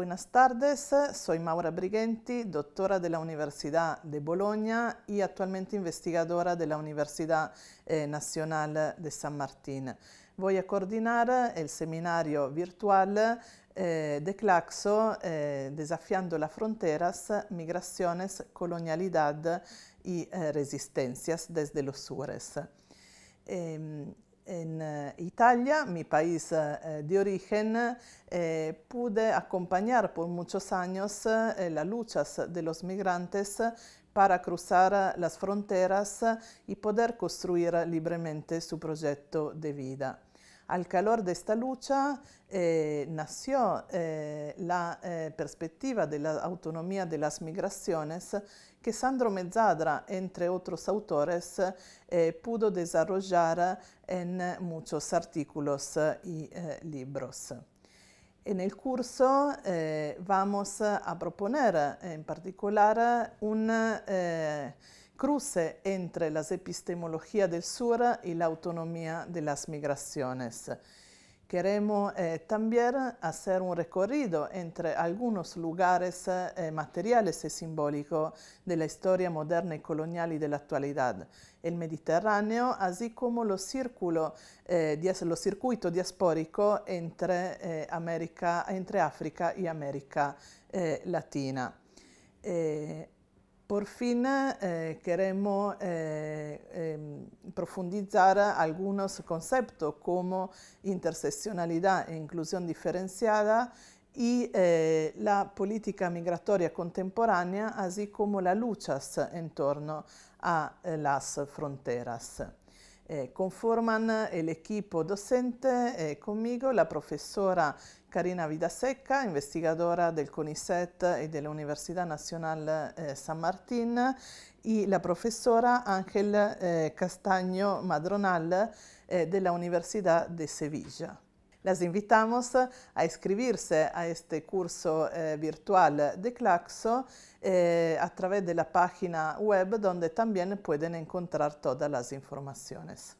Buenas tardes, soy Maura Brighenti, doctora de la Universidad de Bologna y actualmente investigadora de la Universidad eh, Nacional de San Martín. Voy a coordinar eh, el seminario virtual eh, de Claxo, eh, Desafiando las Fronteras, Migraciones, Colonialidad y eh, Resistencias desde los Sures. en eh, Italia, mi país eh, de origen, eh, pude acompañar por muchos años las luchas de los migrantes para cruzar las fronteras y poder construir libremente su proyecto de vida. al calor de esta lucha eh, nació eh, la eh, perspectiva de la autonomía de las migraciones que Sandro Mezzadra, entre otros autores, eh, pudo desarrollar en muchos artículos y eh, libros. En el curso eh, vamos a proponer en particular un cruce entre las epistemologías del sur y la autonomía de las migraciones. Queremos eh, también hacer un recorrido entre algunos lugares eh, materiales y simbólicos de la historia moderna y colonial y de la actualidad, el Mediterráneo, así como lo circuito eh, eh entre, África y América Latina. Por fin eh, queremos eh, eh, profundizar algunos conceptos como interseccionalidad e inclusión diferenciada y eh, la política migratoria contemporánea, así como las luchas en torno a eh, las fronteras. Eh, con Furman e l'equipo docente e eh, conmigo la professora Carina Vidasecca, investigadora del CONICET e dell'Università Nazionale eh, San Martin, e la professora Angel eh, Castagno Madronal eh, della Università de Sevilla. Las invitamos a inscribirse a este curso eh, virtual de Claxo eh, a través de la página web donde también pueden encontrar todas las informaciones.